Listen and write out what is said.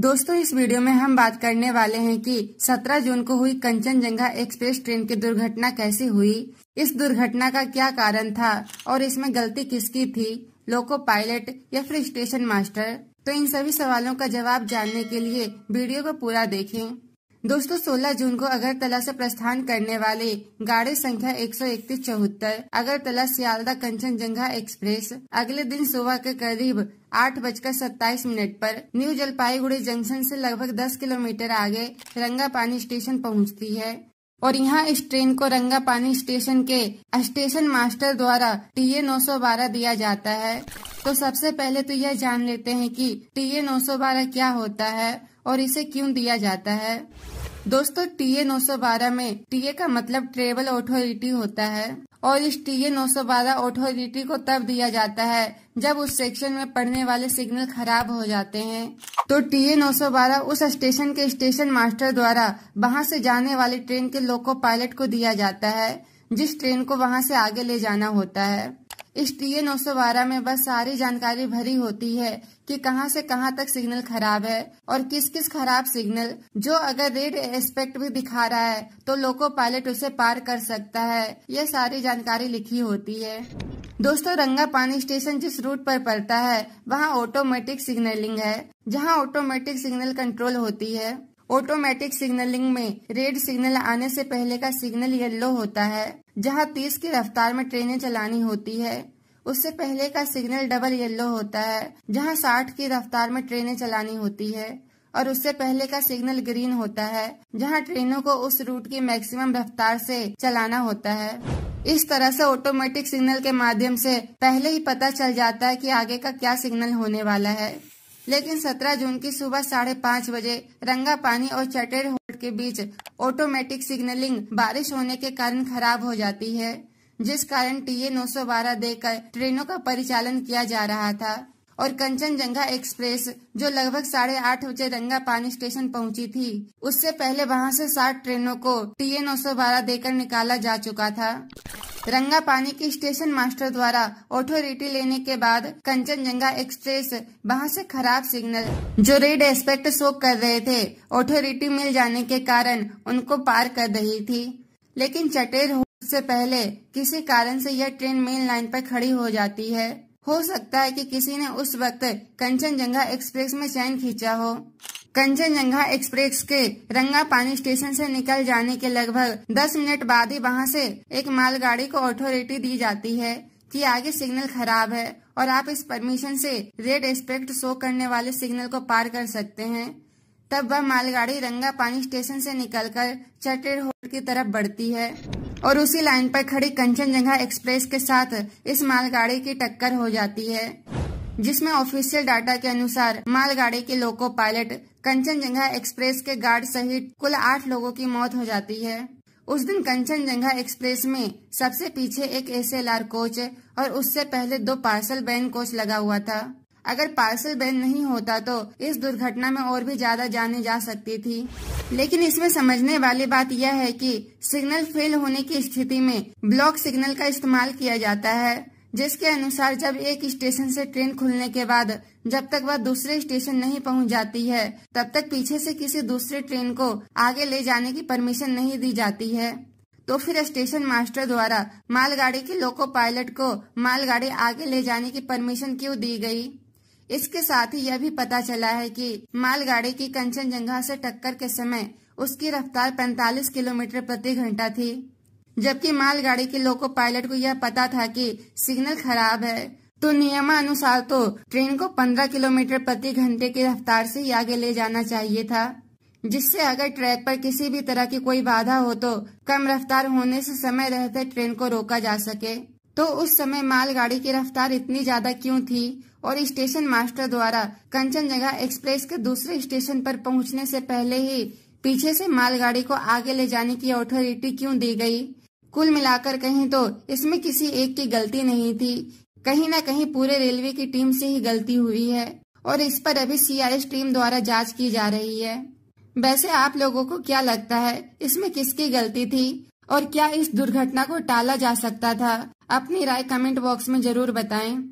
दोस्तों इस वीडियो में हम बात करने वाले हैं कि 17 जून को हुई कंचनजंगा एक्सप्रेस ट्रेन की दुर्घटना कैसे हुई इस दुर्घटना का क्या कारण था और इसमें गलती किसकी थी लोको पायलट या फिर स्टेशन मास्टर तो इन सभी सवालों का जवाब जानने के लिए वीडियो को पूरा देखें दोस्तों 16 जून को अगरतला से प्रस्थान करने वाली गाड़ी संख्या एक सौ इकतीस चौहत्तर अगरतला सियालदा कंचनजंगा एक्सप्रेस अगले दिन सुबह के करीब आठ बजकर सत्ताईस मिनट पर न्यू जलपाईगुड़ी जंक्शन से लगभग 10 किलोमीटर आगे रंगापानी स्टेशन पहुंचती है और यहाँ इस ट्रेन को रंगापानी स्टेशन के स्टेशन मास्टर द्वारा टी ए दिया जाता है तो सबसे पहले तो यह जान लेते हैं कि टीए ए क्या होता है और इसे क्यों दिया जाता है दोस्तों टीए 912 में टीए का मतलब ट्रेवल ऑथोरिटी होता है और इस टीए 912 ऑथोरिटी को तब दिया जाता है जब उस सेक्शन में पड़ने वाले सिग्नल खराब हो जाते हैं तो टीए 912 उस स्टेशन के स्टेशन मास्टर द्वारा वहां से जाने वाली ट्रेन के लोको पायलट को दिया जाता है जिस ट्रेन को वहां से आगे ले जाना होता है इस टीए 912 में बस सारी जानकारी भरी होती है कि कहां से कहां तक सिग्नल खराब है और किस किस खराब सिग्नल जो अगर रेड एस्पेक्ट भी दिखा रहा है तो लोको पायलट उसे पार कर सकता है यह सारी जानकारी लिखी होती है दोस्तों रंगा पानी स्टेशन जिस रूट पर पड़ता है वहाँ ऑटोमेटिक सिग्नलिंग है जहाँ ऑटोमेटिक सिग्नल कंट्रोल होती है ऑटोमेटिक सिग्नलिंग में रेड सिग्नल आने से पहले का सिग्नल येलो होता है जहां तीस की रफ्तार में ट्रेनें चलानी होती है उससे पहले का सिग्नल डबल येलो होता है जहां साठ की रफ्तार में ट्रेनें चलानी होती है और उससे पहले का सिग्नल ग्रीन होता है जहां ट्रेनों को उस रूट की मैक्सिमम रफ्तार से चलाना होता है इस तरह से ऑटोमेटिक सिग्नल के माध्यम से पहले ही पता चल जाता है कि आगे का क्या सिग्नल होने वाला है लेकिन 17 जून की सुबह साढ़े पाँच बजे रंगा पानी और चटेड के बीच ऑटोमेटिक सिग्नलिंग बारिश होने के कारण खराब हो जाती है जिस कारण टीए 912 देकर ट्रेनों का परिचालन किया जा रहा था और कंचनजंगा एक्सप्रेस जो लगभग साढ़े आठ बजे रंगा पानी स्टेशन पहुंची थी उससे पहले वहां से सात ट्रेनों को टीए 912 देकर निकाला जा चुका था रंगा पानी की स्टेशन मास्टर द्वारा ऑथोरिटी लेने के बाद कंचनजंगा एक्सप्रेस वहां से खराब सिग्नल जो रेड एस्पेक्ट शो कर रहे थे ऑथोरिटी मिल जाने के कारण उनको पार कर रही थी लेकिन चटेर से पहले किसी कारण से यह ट्रेन मेन लाइन पर खड़ी हो जाती है हो सकता है कि किसी ने उस वक्त कंचनजंगा एक्सप्रेस में चैन खींचा हो कंचनजंगा एक्सप्रेस के रंगा पानी स्टेशन से निकल जाने के लगभग 10 मिनट बाद ही वहां से एक मालगाड़ी को अथोरिटी दी जाती है कि आगे सिग्नल खराब है और आप इस परमिशन से रेड एस्पेक्ट शो करने वाले सिग्नल को पार कर सकते हैं तब वह मालगाड़ी रंगा पानी स्टेशन से निकलकर चटेड होल्ड की तरफ बढ़ती है और उसी लाइन पर खड़ी कंचनजंगा एक्सप्रेस के साथ इस मालगाड़ी की टक्कर हो जाती है जिसमें ऑफिशियल डाटा के अनुसार मालगाड़ी के लोको पायलट कंचनजंगा एक्सप्रेस के गार्ड सहित कुल आठ लोगों की मौत हो जाती है उस दिन कंचनजंगा एक्सप्रेस में सबसे पीछे एक एस कोच और उससे पहले दो पार्सल बैन कोच लगा हुआ था अगर पार्सल बैन नहीं होता तो इस दुर्घटना में और भी ज्यादा जाने जा सकती थी लेकिन इसमें समझने वाली बात यह है कि सिग्नल फेल होने की स्थिति में ब्लॉक सिग्नल का इस्तेमाल किया जाता है जिसके अनुसार जब एक स्टेशन से ट्रेन खुलने के बाद जब तक वह दूसरे स्टेशन नहीं पहुंच जाती है तब तक पीछे से किसी दूसरे ट्रेन को आगे ले जाने की परमिशन नहीं दी जाती है तो फिर स्टेशन मास्टर द्वारा मालगाड़ी के लोको पायलट को मालगाड़ी आगे ले जाने की परमिशन क्यों दी गई इसके साथ ही यह भी पता चला है कि मालगाड़ी की कंचनजंगा से टक्कर के समय उसकी रफ्तार 45 किलोमीटर प्रति घंटा थी जबकि मालगाड़ी के लोको पायलट को यह पता था कि सिग्नल खराब है तो नियमानुसार तो ट्रेन को 15 किलोमीटर प्रति घंटे की रफ्तार से ही आगे ले जाना चाहिए था जिससे अगर ट्रैक पर किसी भी तरह की कोई बाधा हो तो कम रफ्तार होने से समय रहते ट्रेन को रोका जा सके तो उस समय मालगाड़ी की रफ्तार इतनी ज्यादा क्यों थी और स्टेशन मास्टर द्वारा कंचनजंगा एक्सप्रेस के दूसरे स्टेशन पर पहुंचने से पहले ही पीछे से मालगाड़ी को आगे ले जाने की अथॉरिटी क्यों दी गई कुल मिलाकर कहीं तो इसमें किसी एक की गलती नहीं थी कहीं न कहीं पूरे रेलवे की टीम से ही गलती हुई है और इस पर अभी एस टीम द्वारा जांच की जा रही है वैसे आप लोगों को क्या लगता है इसमें किसकी गलती थी और क्या इस दुर्घटना को टाला जा सकता था अपनी राय कमेंट बॉक्स में जरूर बताएं